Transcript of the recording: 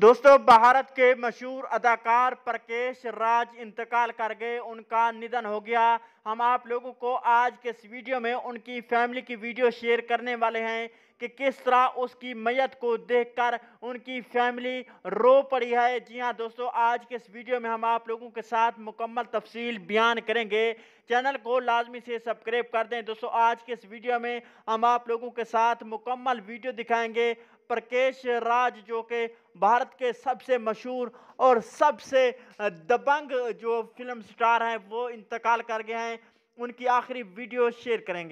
दोस्तों भारत के मशहूर अदाकार प्रकेश राज इंतकाल कर गए उनका निधन हो गया हम आप लोगों को आज के इस वीडियो में उनकी फैमिली की वीडियो शेयर करने वाले हैं कि किस तरह उसकी मैयत को देखकर उनकी फैमिली रो पड़ी है जी हाँ दोस्तों आज के इस वीडियो में हम आप लोगों के साथ मुकम्मल तफसील बयान करेंगे चैनल को लाजमी से सब्सक्राइब कर दें दोस्तों आज के इस वीडियो में हम आप लोगों के साथ मुकम्मल वीडियो दिखाएंगे प्रकेश राज जो के भारत के सबसे मशहूर और सबसे दबंग जो फिल्म स्टार हैं वो इंतकाल कर गए हैं उनकी आखिरी वीडियो शेयर करेंगे